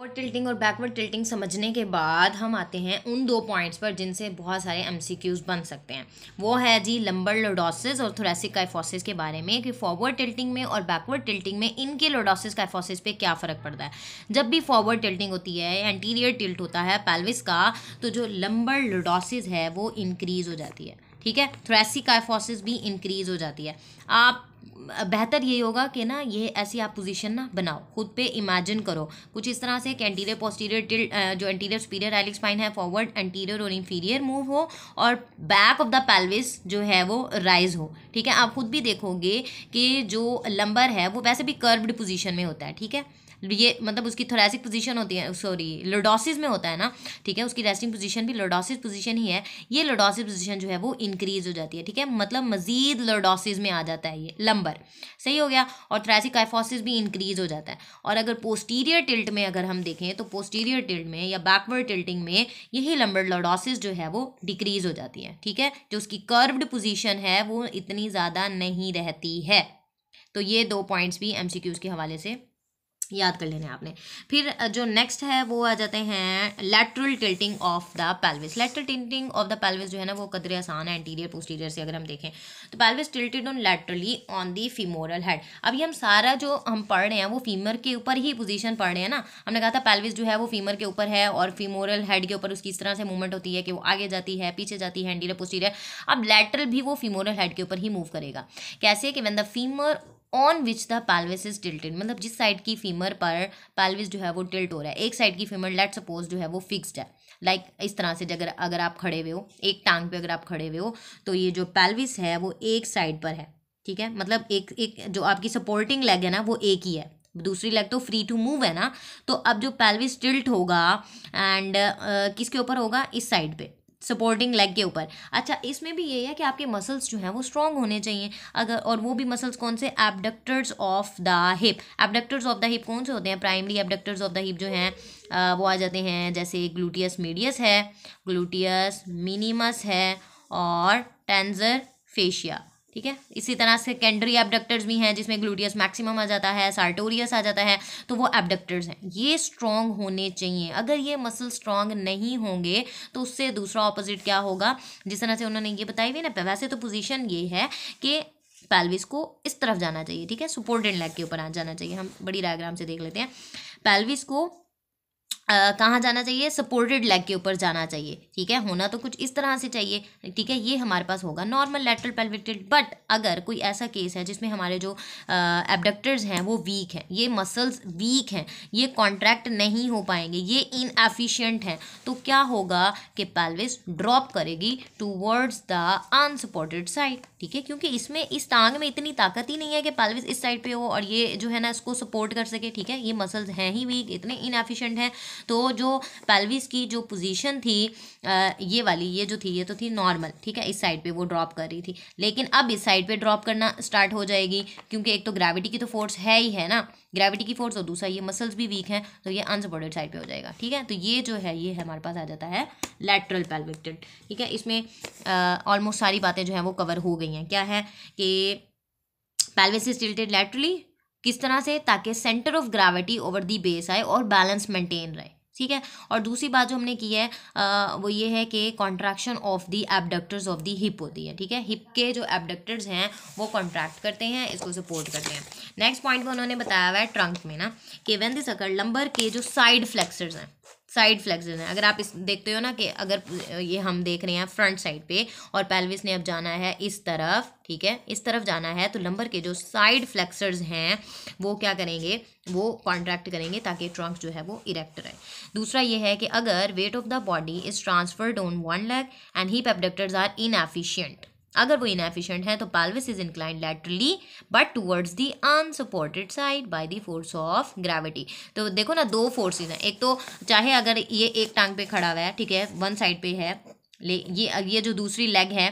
और टिल्टिंग और backward tilting समझने के बाद हम आते हैं उन दो पॉइंट्स पर जिनसे बहुत सारे एमसीक्यूज बन सकते हैं वो है जी लंबर लोडोसिस और थोरेसिक काइफोसिस के बारे में कि फॉरवर्ड टिल्टिंग में और बैकवर्ड टिल्टिंग में इनके लोडोसिस काइफोसिस पे क्या फ़र्क पड़ता है जब भी फॉरवर्ड टिल्टिंग होती है एंटीरियर टिल्ट होता है पैलविस का तो जो लंबर लोडोसिस है वो इंक्रीज़ हो जाती है ठीक है थ्रेसिक काइफोसिस भी इंक्रीज़ हो जाती है आप बेहतर ये होगा कि ना ये ऐसी आप पोजीशन ना बनाओ खुद पे इमेजिन करो कुछ इस तरह से कि एंटीरियर पोस्टीरियर टिल जो एंटीरियर सुपीरियर एलिक्स स्पाइन है फॉरवर्ड एंटीरियर और इन्फीरियर मूव हो और बैक ऑफ द पेल्विस जो है वो राइज हो ठीक है आप खुद भी देखोगे कि जो लंबर है वो वैसे भी कर्व्ड पोजिशन में होता है ठीक है ये मतलब उसकी थोरेसिक पोजीशन होती है सॉरी लोडोसिस में होता है ना ठीक है उसकी रेस्टिंग पोजीशन भी लोडोसिस पोजीशन ही है ये लोडोसिस पोजीशन जो है वो इंक्रीज हो जाती है ठीक है मतलब मजीद लोडोसिस में आ जाता है ये नंबर सही हो गया और थ्रेसिक काइफोसिस भी इंक्रीज हो जाता है और अगर पोस्टीरियर टिल्ट में अगर हम देखें तो पोस्टीरियर टिल्ट में या बैकवर्ड टिल्टिंग में यही लंबर लॉडोसिस जो है वो डिक्रीज हो जाती है ठीक है जो उसकी कर्व्ड पोजिशन है वो इतनी ज़्यादा नहीं रहती है तो ये दो पॉइंट्स भी एम के हवाले से याद कर लेने आपने फिर जो नेक्स्ट है वो आ जाते हैं lateral tilting of the pelvis lateral tilting of the pelvis जो है ना वो कदर आसान है एंटीरियर पोस्टीरियर से अगर हम देखें तो pelvis tilted on laterally on the femoral head अभी हम सारा जो हम पढ़ रहे हैं वो फीमर के ऊपर ही पोजिशन पढ़ रहे हैं ना हमने कहा था पैल्विस जो है वो फीमर के ऊपर है और फीमोरल हेड के ऊपर उसकी इस तरह से मूवमेंट होती है कि वो आगे जाती है पीछे जाती है एंटीरियर पोस्टीरियर अब लेटरल भी वो फीमोरल हेड के ऊपर ही मूव करेगा कैसे कि one the femur on which the pelvis is tilted मतलब जिस साइड की फीमर पर पैलविस जो है वो टिल्ट हो रहा है एक साइड की फीमर लेट सपोज जो है वो फिक्स्ड है लाइक like, इस तरह से अगर अगर आप खड़े हुए हो एक टांग पे अगर आप खड़े हुए हो तो ये जो पैलविस है वो एक साइड पर है ठीक है मतलब एक एक जो आपकी सपोर्टिंग लेग है ना वो एक ही है दूसरी लेग तो फ्री टू मूव है ना तो अब जो पैलविस टिल्ट होगा एंड uh, किसके ऊपर होगा इस साइड पे सपोर्टिंग लेग के ऊपर अच्छा इसमें भी ये है कि आपके मसल्स जो हैं वो स्ट्रॉन्ग होने चाहिए अगर और वो भी मसल्स कौन से abductors of the hip abductors of the hip कौन से होते हैं primary abductors of the hip जो हैं वो आ जाते हैं जैसे ग्लूटियस मीडियस है ग्लूटियस मिनिमस है और टेंजर फेशिया ठीक है इसी तरह से कैंडरी एबडक्टर्स भी हैं जिसमें ग्लूटियस मैक्सिमम आ जाता है सार्टोरियस आ जाता है तो वो एबडक्टर्स हैं ये स्ट्रॉन्ग होने चाहिए अगर ये मसल स्ट्रॉन्ग नहीं होंगे तो उससे दूसरा ऑपोजिट क्या होगा जिस तरह से उन्होंने ये बताई हुई ना वैसे तो पोजिशन ये है कि पैल्विस को इस तरफ जाना चाहिए ठीक है सुपोर्टेड लेग के ऊपर आ जाना चाहिए हम बड़ी डायग्राम से देख लेते हैं पैल्विस को कहाँ जाना चाहिए सपोर्टेड लेग के ऊपर जाना चाहिए ठीक है होना तो कुछ इस तरह से चाहिए ठीक है ये हमारे पास होगा नॉर्मल लेटरल पेल्विक बट अगर कोई ऐसा केस है जिसमें हमारे जो एबडक्टर्स हैं वो वीक हैं ये मसल्स वीक हैं ये कॉन्ट्रैक्ट नहीं हो पाएंगे ये इनएफिशियंट हैं तो क्या होगा कि पेल्विस ड्रॉप करेगी टूवर्ड्स द अनसपोर्टेड साइड ठीक है क्योंकि इसमें इस टांग में इतनी ताकत ही नहीं है कि पेल्विस इस साइड पर हो और ये जो है ना इसको सपोर्ट कर सके ठीक है ये मसल्स हैं ही वीक इतने इनएफिशियंट हैं तो जो पेल्विस की जो पोजीशन थी ये वाली ये जो थी ये तो थी नॉर्मल ठीक है इस साइड पे वो ड्रॉप कर रही थी लेकिन अब इस साइड पे ड्रॉप करना स्टार्ट हो जाएगी क्योंकि एक तो ग्रेविटी की तो फोर्स है ही है ना ग्रेविटी की फोर्स और दूसरा ये मसल्स भी वीक हैं तो ये अनसपोर्टेड साइड पे हो जाएगा ठीक है तो ये जो है ये हमारे पास आ जाता है लेटरल पेल्विक ठीक है इसमें ऑलमोस्ट सारी बातें जो हैं वो कवर हो गई हैं क्या है कि pelvis इज टिल्टेड लेटरली किस तरह से ताकि centre of gravity over the base आए और बैलेंस मेंटेन रहे ठीक है और दूसरी बात जो हमने की है आ, वो ये है कि contraction of the abductors of the hip होती है ठीक है हिप के जो एबडक्टर्स हैं वो कॉन्ट्रैक्ट करते हैं इसको सपोर्ट करते हैं नेक्स्ट पॉइंट में उन्होंने बताया हुआ है ट्रंक में ना कि वेन दिस अकर लंबर के जो साइड फ्लेक्सर्स हैं साइड फ्लेक्सेस हैं अगर आप इस देखते हो ना कि अगर ये हम देख रहे हैं फ्रंट साइड पे और पेल्विस ने अब जाना है इस तरफ ठीक है इस तरफ जाना है तो लंबर के जो साइड फ्लेक्सर्स हैं वो क्या करेंगे वो कॉन्ट्रैक्ट करेंगे ताकि ट्रंक जो है वो इरेक्ट रहे दूसरा ये है कि अगर weight of the body is transferred on one leg and hip abductors are inefficient अगर वो इनएफिशिएंट हैं तो pelvis is inclined laterally but towards the unsupported side by the force of gravity तो देखो ना दो फोर्सेज हैं एक तो चाहे अगर ये एक टांग पे खड़ा हुआ है ठीक है वन साइड पे है ले ये ये जो दूसरी लेग है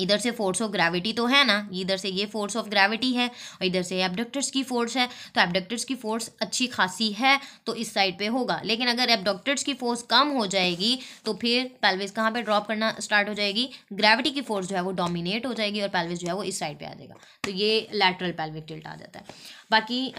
इधर से फोर्स ऑफ ग्रेविटी तो है ना इधर से ये फोर्स ऑफ ग्रेविटी है और इधर से एबडक्टर्स की फोर्स है तो एबडक्टर्स की फोर्स अच्छी खासी है तो इस साइड पे होगा लेकिन अगर एबडक्टर्स की फोर्स कम हो जाएगी तो फिर पैलवेज कहाँ पे ड्रॉप करना स्टार्ट हो जाएगी ग्रेविटी की फोर्स जो है वो डोमिनेट हो जाएगी और पैलविस जो है वो इस साइड पर आ जाएगा तो ये लेटरल पैल्विक टिल्ट आ जाता है बाकी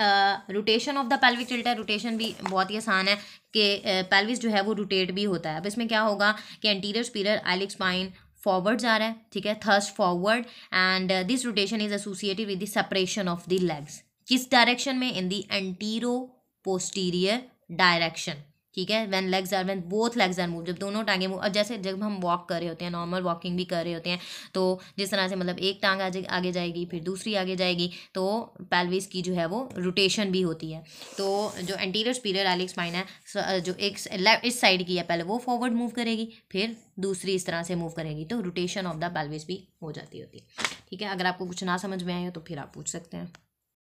rotation of the pelvic tilt है रोटेशन भी बहुत ही आसान है कि पैल्विस जो है वो रोटेट भी होता है अब इसमें क्या होगा कि anterior superior iliac spine forward जा रहा है ठीक है thrust forward and this rotation is associated with the separation of the legs किस डायरेक्शन में in the anteroposterior direction ठीक है when legs are when both legs are move जब दोनों टांगे मूव और जैसे जब हम वॉक कर रहे होते हैं नॉर्मल वॉकिंग भी कर रहे होते हैं तो जिस तरह से मतलब एक टांग आगे आगे जाएगी फिर दूसरी आगे जाएगी तो पैल्विस की जो है वो रोटेशन भी होती है तो जो एंटीरियर स्पीरियर एलिक स्पाइन है जो एक इस साइड की है पहले वो फॉरवर्ड मूव करेगी फिर दूसरी इस तरह से मूव करेगी तो रोटेशन ऑफ द पैल्विस भी हो जाती होती है ठीक है अगर आपको कुछ ना समझ में आए तो फिर आप पूछ सकते हैं